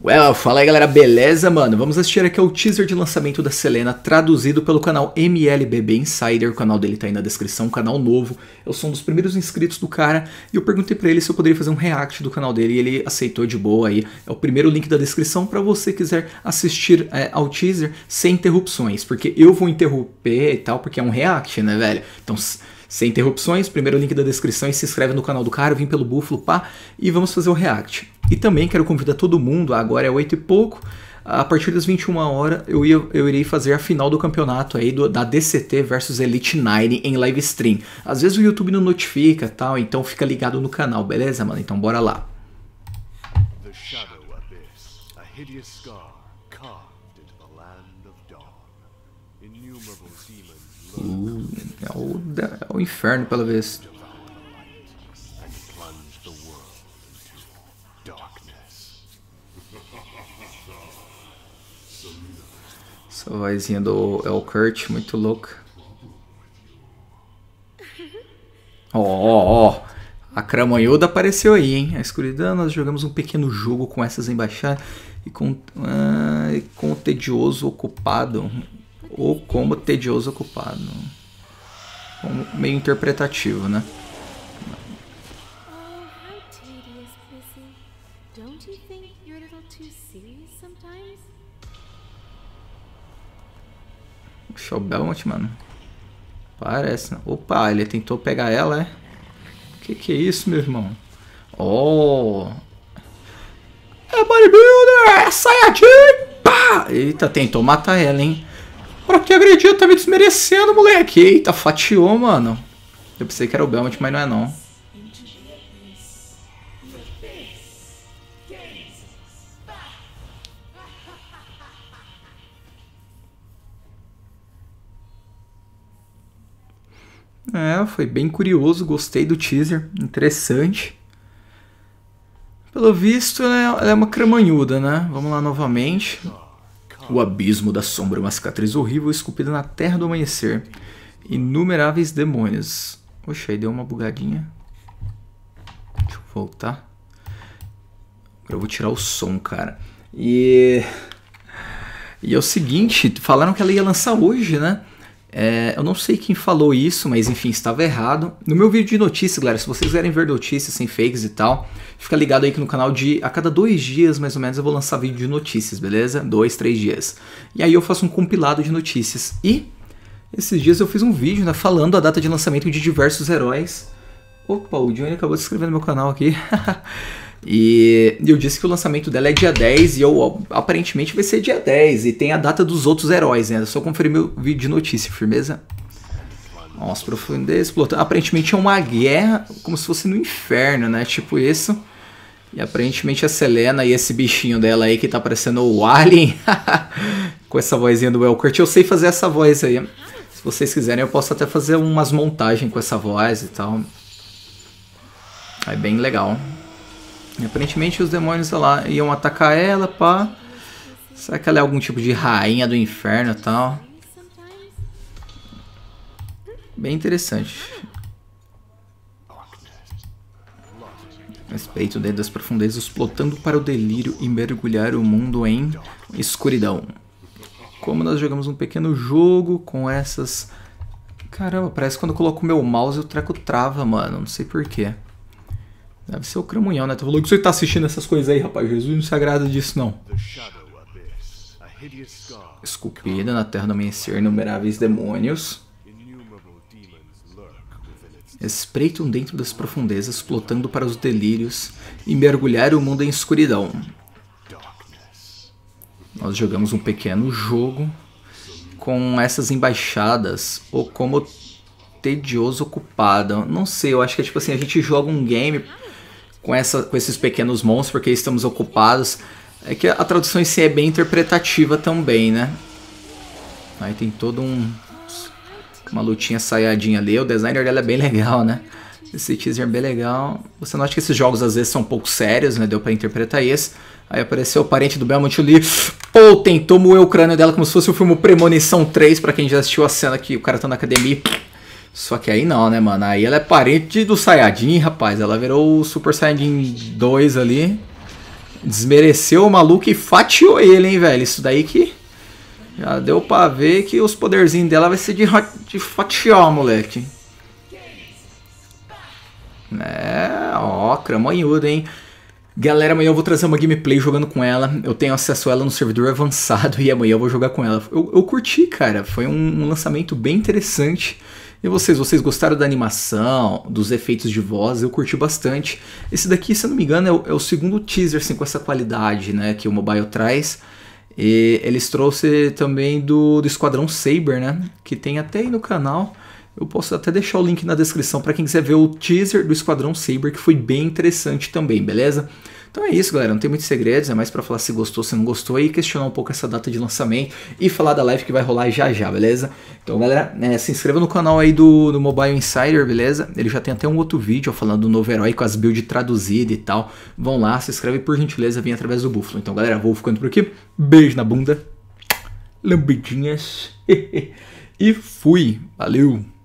Well, fala aí galera, beleza mano? Vamos assistir aqui ao teaser de lançamento da Selena, traduzido pelo canal MLBB Insider, o canal dele tá aí na descrição, canal novo, eu sou um dos primeiros inscritos do cara, e eu perguntei pra ele se eu poderia fazer um react do canal dele, e ele aceitou de boa aí, é o primeiro link da descrição pra você quiser assistir é, ao teaser sem interrupções, porque eu vou interromper e tal, porque é um react, né velho? Então sem interrupções, primeiro link da descrição e se inscreve no canal do cara, vim pelo Búfalo, pá, e vamos fazer o react. E também quero convidar todo mundo, agora é 8 e pouco, a partir das 21 horas eu, ia, eu irei fazer a final do campeonato aí do, da DCT versus Elite 9 em live stream. Às vezes o YouTube não notifica tal, então fica ligado no canal, beleza, mano? Então bora lá. The Shadow Abyss, a hideous scar carved into the land of dawn. Innumerable demons. Uh, é o, é o inferno pela vez. Essa vozinha do El Kurt, muito louca. Ó, ó, ó. A cramanhuda apareceu aí, hein? A escuridão, nós jogamos um pequeno jogo com essas embaixadas e com, ah, e com o tedioso ocupado. Ou como tedioso ocupado. Como meio interpretativo, né? Oh, Show Belmont, mano. Parece. Não. Né? Opa, ele tentou pegar ela, é? Que que é isso, meu irmão? Oh! É bodybuilder! É Sayajin! Pá! Eita, tentou matar ela, hein? Pra que agrediu? Tá me desmerecendo, moleque! Eita, fatiou, mano. Eu pensei que era o Belmont, mas não é não. É, foi bem curioso, gostei do teaser, interessante. Pelo visto, né, ela é uma cremanhuda, né? Vamos lá novamente. O abismo da sombra é uma cicatriz horrível esculpida na terra do amanhecer. Inumeráveis demônios. Oxe, aí deu uma bugadinha. Deixa eu voltar. Agora eu vou tirar o som, cara. E... E é o seguinte, falaram que ela ia lançar hoje, né? É, eu não sei quem falou isso, mas enfim, estava errado. No meu vídeo de notícias, galera, se vocês quiserem ver notícias sem fakes e tal, fica ligado aí que no canal de a cada dois dias, mais ou menos, eu vou lançar vídeo de notícias, beleza? Dois, três dias. E aí eu faço um compilado de notícias. E esses dias eu fiz um vídeo né, falando a data de lançamento de diversos heróis. Opa, o Johnny acabou de se inscrevendo no meu canal aqui. E eu disse que o lançamento dela é dia 10 e eu, aparentemente vai ser dia 10 e tem a data dos outros heróis, né? só conferir meu vídeo de notícia, firmeza? Nossa, profundeza, explotando. Aparentemente é uma guerra como se fosse no inferno, né? Tipo isso. E aparentemente a Selena e esse bichinho dela aí que tá parecendo o Alien. Com essa vozinha do Elkurt. Eu sei fazer essa voz aí. Se vocês quiserem, eu posso até fazer umas montagens com essa voz e tal. É bem legal. E, aparentemente os demônios lá iam atacar ela, pá. Será que ela é algum tipo de rainha do inferno e tal? Bem interessante. Respeito dentro das profundezas, plotando para o delírio e mergulhar o mundo em escuridão. Como nós jogamos um pequeno jogo com essas... Caramba, parece que quando eu coloco meu mouse o treco trava, mano. Não sei porquê. Deve ser o Cramunhão, né? Tu falou que você tá assistindo essas coisas aí, rapaz. Jesus não se agrada disso, não. Esculpida na terra do amanhecer, inumeráveis demônios. Espreitam dentro das profundezas, plotando para os delírios e mergulhar o mundo em escuridão. Nós jogamos um pequeno jogo com essas embaixadas, ou como tedioso ocupado. Não sei, eu acho que é tipo assim, a gente joga um game com, essa, com esses pequenos monstros, porque estamos ocupados. É que a tradução em si é bem interpretativa também, né? Aí tem todo um... Uma lutinha saiadinha ali. O designer dela é bem legal, né? Esse teaser é bem legal. Você não acha que esses jogos às vezes são um pouco sérios, né? Deu pra interpretar isso Aí apareceu o parente do Belmont ali. Pô, tentou moer o crânio dela como se fosse o filme Premonição 3, para quem já assistiu a cena que o cara tá na academia só que aí não, né, mano? Aí ela é parente do Saiyajin, rapaz. Ela virou o Super Saiyajin 2 ali. Desmereceu o maluco e fatiou ele, hein, velho? Isso daí que. Já deu pra ver que os poderzinhos dela vai ser de, de fatiar, moleque. É, ó, cramanhuda, hein? Galera, amanhã eu vou trazer uma gameplay jogando com ela. Eu tenho acesso a ela no servidor avançado e amanhã eu vou jogar com ela. Eu, eu curti, cara. Foi um, um lançamento bem interessante. E vocês, vocês gostaram da animação, dos efeitos de voz? Eu curti bastante. Esse daqui, se eu não me engano, é o, é o segundo teaser assim, com essa qualidade né, que o mobile traz. E eles trouxeram também do, do Esquadrão Saber, né? Que tem até aí no canal. Eu posso até deixar o link na descrição para quem quiser ver o teaser do Esquadrão Saber, que foi bem interessante também, beleza? Então é isso, galera. Não tem muitos segredos, é mais para falar se gostou, se não gostou e questionar um pouco essa data de lançamento e falar da live que vai rolar já já, beleza? Então, galera, é, se inscreva no canal aí do, do Mobile Insider, beleza? Ele já tem até um outro vídeo falando do novo herói com as builds traduzidas e tal. Vão lá, se inscreve por gentileza, vem através do Buffalo. Então, galera, vou ficando por aqui. Beijo na bunda, lambidinhas e fui. Valeu!